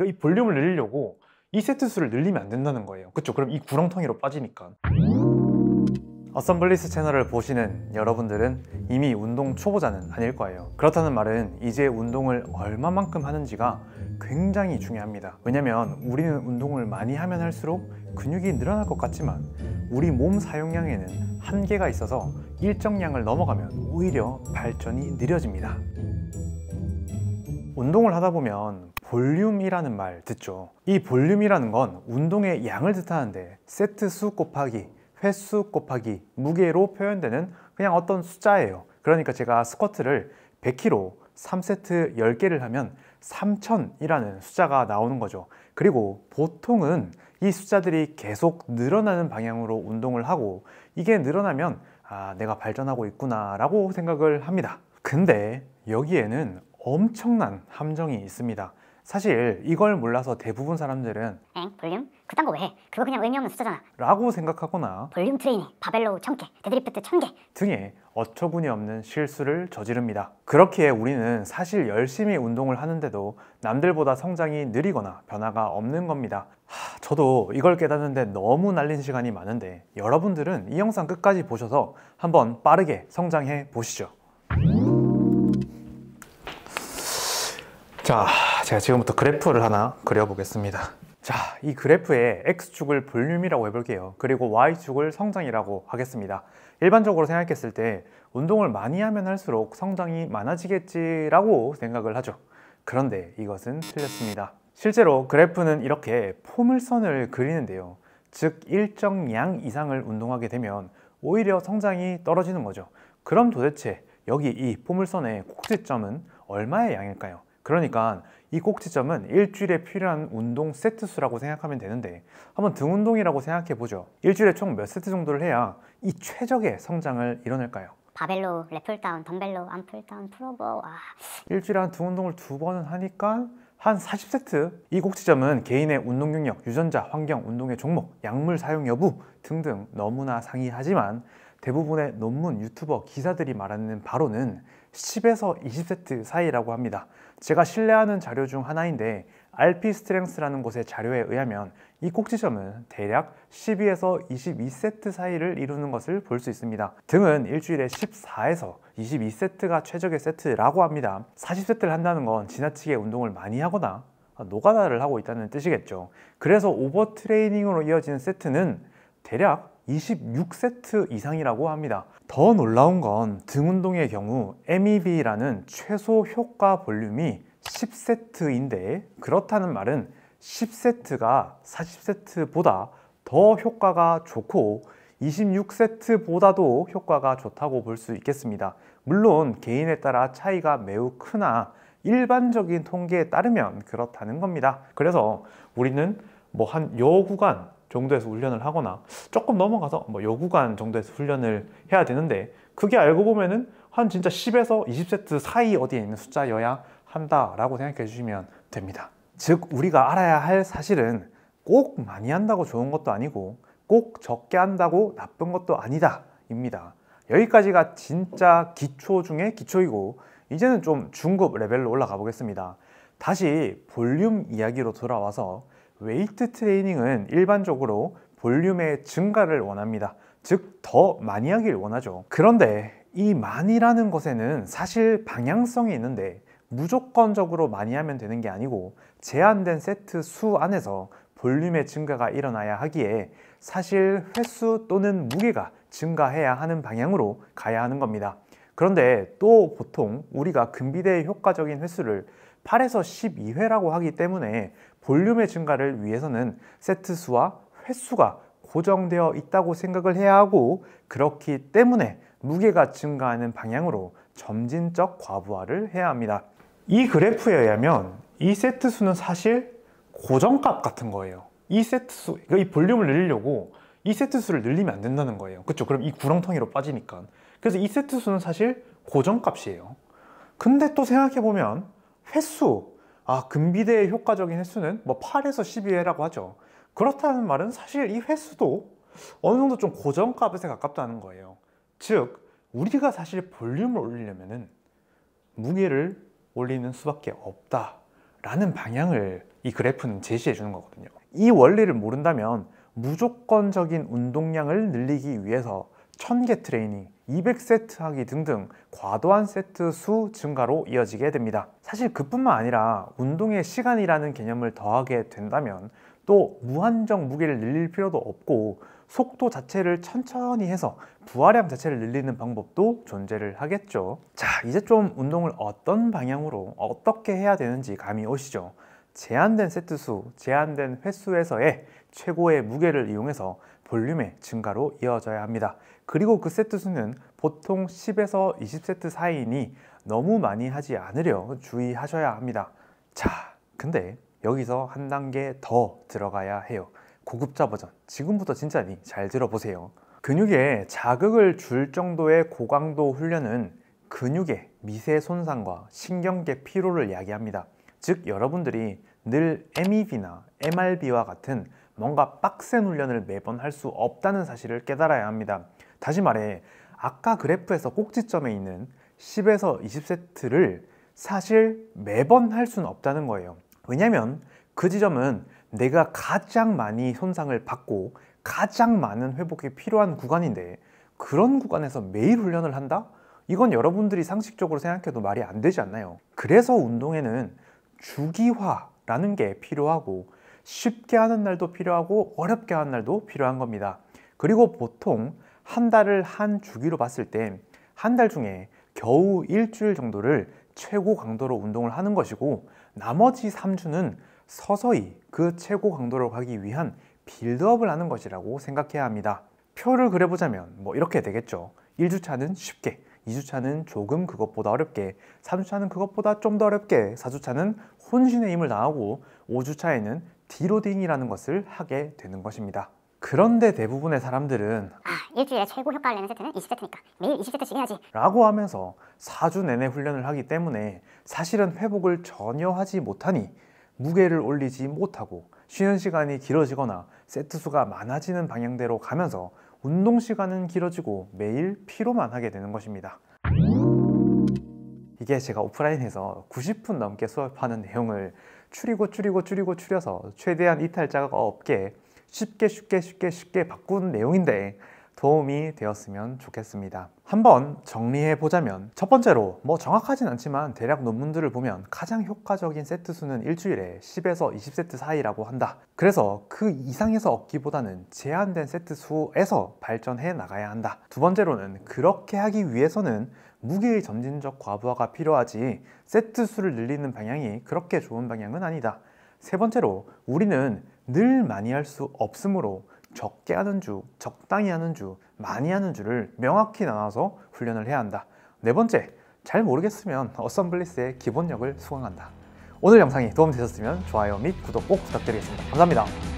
그 이 볼륨을 늘리려고 이 세트 수를 늘리면 안 된다는 거예요 그쵸 그럼 이 구렁텅이로 빠지니까 어썸블리스 채널을 보시는 여러분들은 이미 운동 초보자는 아닐 거예요 그렇다는 말은 이제 운동을 얼마만큼 하는지가 굉장히 중요합니다 왜냐면 우리는 운동을 많이 하면 할수록 근육이 늘어날 것 같지만 우리 몸 사용량에는 한계가 있어서 일정량을 넘어가면 오히려 발전이 느려집니다 운동을 하다 보면 볼륨이라는 말 듣죠 이 볼륨이라는 건 운동의 양을 뜻하는데 세트 수 곱하기 횟수 곱하기 무게로 표현되는 그냥 어떤 숫자예요 그러니까 제가 스쿼트를 100kg 3세트 10개를 하면 3000이라는 숫자가 나오는 거죠 그리고 보통은 이 숫자들이 계속 늘어나는 방향으로 운동을 하고 이게 늘어나면 아 내가 발전하고 있구나 라고 생각을 합니다 근데 여기에는 엄청난 함정이 있습니다 사실 이걸 몰라서 대부분 사람들은 엥? 볼륨? 그딴 거 왜 해? 그거 그냥 의미 없는 숫자잖아 라고 생각하거나 볼륨 트레이닝, 바벨로우 1000개, 데드리프트 1000개 등의 어처구니 없는 실수를 저지릅니다 그렇기에 우리는 사실 열심히 운동을 하는데도 남들보다 성장이 느리거나 변화가 없는 겁니다 하, 저도 이걸 깨닫는데 너무 날린 시간이 많은데 여러분들은 이 영상 끝까지 보셔서 한번 빠르게 성장해 보시죠 자 제가 지금부터 그래프를 하나 그려보겠습니다. 자, 이 그래프에 X축을 볼륨이라고 해볼게요. 그리고 Y축을 성장이라고 하겠습니다. 일반적으로 생각했을 때 운동을 많이 하면 할수록 성장이 많아지겠지라고 생각을 하죠. 그런데 이것은 틀렸습니다. 실제로 그래프는 이렇게 포물선을 그리는데요. 즉 일정 량 이상을 운동하게 되면 오히려 성장이 떨어지는 거죠. 그럼 도대체 여기 이 포물선의 꼭지점은 얼마의 양일까요? 그러니까 이 꼭지점은 일주일에 필요한 운동 세트 수라고 생각하면 되는데 한번 등 운동이라고 생각해 보죠 일주일에 총 몇 세트 정도를 해야 이 최적의 성장을 이뤄낼까요? 바벨로 랩풀다운, 덤벨로 암풀다운, 프로버 아... 일주일에 한 등 운동을 두 번은 하니까 한 40세트 이 곡지점은 개인의 운동 능력, 유전자, 환경, 운동의 종목, 약물 사용 여부 등등 너무나 상이하지만 대부분의 논문, 유튜버, 기사들이 말하는 바로는 10에서 20세트 사이라고 합니다 제가 신뢰하는 자료 중 하나인데 RP 스트렝스라는 곳의 자료에 의하면 이 꼭지점은 대략 12에서 22세트 사이를 이루는 것을 볼 수 있습니다. 등은 일주일에 14에서 22세트가 최적의 세트라고 합니다. 40세트를 한다는 건 지나치게 운동을 많이 하거나 노가다를 하고 있다는 뜻이겠죠. 그래서 오버트레이닝으로 이어지는 세트는 대략 26세트 이상이라고 합니다. 더 놀라운 건 등 운동의 경우 MEB라는 최소 효과 볼륨이 10세트인데 그렇다는 말은 10세트가 40세트보다 더 효과가 좋고 26세트보다도 효과가 좋다고 볼 수 있겠습니다. 물론 개인에 따라 차이가 매우 크나 일반적인 통계에 따르면 그렇다는 겁니다. 그래서 우리는 뭐한요 구간 정도에서 훈련을 하거나 조금 넘어가서 뭐 요구간 정도에서 훈련을 해야 되는데 그게 알고 보면은 한 진짜 10에서 20세트 사이 어디에 있는 숫자여야 한다라고 생각해 주시면 됩니다. 즉 우리가 알아야 할 사실은 꼭 많이 한다고 좋은 것도 아니고 꼭 적게 한다고 나쁜 것도 아니다 입니다. 여기까지가 진짜 기초 중에 기초이고 이제는 좀 중급 레벨로 올라가 보겠습니다. 다시 볼륨 이야기로 돌아와서 웨이트 트레이닝은 일반적으로 볼륨의 증가를 원합니다. 즉, 더 많이 하길 원하죠. 그런데 이 많이라는 것에는 사실 방향성이 있는데 무조건적으로 많이 하면 되는 게 아니고 제한된 세트 수 안에서 볼륨의 증가가 일어나야 하기에 사실 횟수 또는 무게가 증가해야 하는 방향으로 가야 하는 겁니다. 그런데 또 보통 우리가 근비대의 효과적인 횟수를 8에서 12회라고 하기 때문에 볼륨의 증가를 위해서는 세트 수와 횟수가 고정되어 있다고 생각을 해야 하고 그렇기 때문에 무게가 증가하는 방향으로 점진적 과부하를 해야 합니다. 이 그래프에 의하면 이 세트 수는 사실 고정값 같은 거예요. 이 세트 수, 그러니까 이 볼륨을 늘리려고 이 세트 수를 늘리면 안 된다는 거예요. 그렇죠? 그럼 이 구렁텅이로 빠지니까. 그래서 이 세트 수는 사실 고정값이에요. 근데 또 생각해보면 횟수, 아, 금비대의 효과적인 횟수는 뭐 8에서 12회라고 하죠. 그렇다는 말은 사실 이 횟수도 어느 정도 좀 고정값에 가깝다는 거예요. 즉, 우리가 사실 볼륨을 올리려면은 무게를 올리는 수밖에 없다라는 방향을 이 그래프는 제시해 주는 거거든요. 이 원리를 모른다면 무조건적인 운동량을 늘리기 위해서 1000개 트레이닝, 200세트 하기 등등 과도한 세트 수 증가로 이어지게 됩니다. 사실 그뿐만 아니라 운동의 시간이라는 개념을 더하게 된다면 또 무한정 무게를 늘릴 필요도 없고 속도 자체를 천천히 해서 부하량 자체를 늘리는 방법도 존재를 하겠죠. 자, 이제 좀 운동을 어떤 방향으로 어떻게 해야 되는지 감이 오시죠. 제한된 세트 수, 제한된 횟수에서의 최고의 무게를 이용해서 볼륨의 증가로 이어져야 합니다. 그리고 그 세트 수는 보통 10에서 20세트 사이니 이 너무 많이 하지 않으려 주의하셔야 합니다. 자, 근데 여기서 한 단계 더 들어가야 해요. 고급자 버전. 지금부터 진짜니 잘 들어보세요. 근육에 자극을 줄 정도의 고강도 훈련은 근육의 미세 손상과 신경계 피로를 야기합니다. 즉 여러분들이 늘 MEB나 MRB와 같은 뭔가 빡센 훈련을 매번 할 수 없다는 사실을 깨달아야 합니다. 다시 말해 아까 그래프에서 꼭지점에 있는 10에서 20세트를 사실 매번 할 수는 없다는 거예요. 왜냐면 하그 지점은 내가 가장 많이 손상을 받고 가장 많은 회복이 필요한 구간인데 그런 구간에서 매일 훈련을 한다? 이건 여러분들이 상식적으로 생각해도 말이 안 되지 않나요? 그래서 운동에는 주기화라는 게 필요하고 쉽게 하는 날도 필요하고 어렵게 하는 날도 필요한 겁니다. 그리고 보통 한 달을 한 주기로 봤을 때 한 달 중에 겨우 일주일 정도를 최고 강도로 운동을 하는 것이고 나머지 3주는 서서히 그 최고 강도로 가기 위한 빌드업을 하는 것이라고 생각해야 합니다. 표를 그려보자면 뭐 이렇게 되겠죠. 1주차는 쉽게, 2주차는 조금 그것보다 어렵게, 3주차는 그것보다 좀 더 어렵게, 4주차는 혼신의 힘을 다하고 5주차에는 디로딩이라는 것을 하게 되는 것입니다. 그런데 대부분의 사람들은 아 일주일에 최고 효과를 내는 세트는 20세트니까 매일 20세트씩 해야지 라고 하면서 4주 내내 훈련을 하기 때문에 사실은 회복을 전혀 하지 못하니 무게를 올리지 못하고 쉬는 시간이 길어지거나 세트 수가 많아지는 방향대로 가면서 운동 시간은 길어지고 매일 피로만 하게 되는 것입니다. 이게 제가 오프라인에서 90분 넘게 수업하는 내용을 줄이고 줄이고 줄이고 줄여서 최대한 이탈자가 없게 쉽게 쉽게 쉽게 쉽게 바꾼 내용인데 도움이 되었으면 좋겠습니다. 한번 정리해 보자면 첫 번째로 뭐 정확하진 않지만 대략 논문들을 보면 가장 효과적인 세트 수는 일주일에 10에서 20세트 사이라고 한다. 그래서 그 이상에서 얻기보다는 제한된 세트 수에서 발전해 나가야 한다. 두 번째로는 그렇게 하기 위해서는 무게의 점진적 과부하가 필요하지 세트 수를 늘리는 방향이 그렇게 좋은 방향은 아니다. 세 번째로 우리는 늘 많이 할 수 없으므로 적게 하는 주, 적당히 하는 주, 많이 하는 주를 명확히 나눠서 훈련을 해야 한다. 네 번째, 잘 모르겠으면 어썸블리스의 기본력을 수강한다. 오늘 영상이 도움되셨으면 좋아요 및 구독 꼭 부탁드리겠습니다. 감사합니다.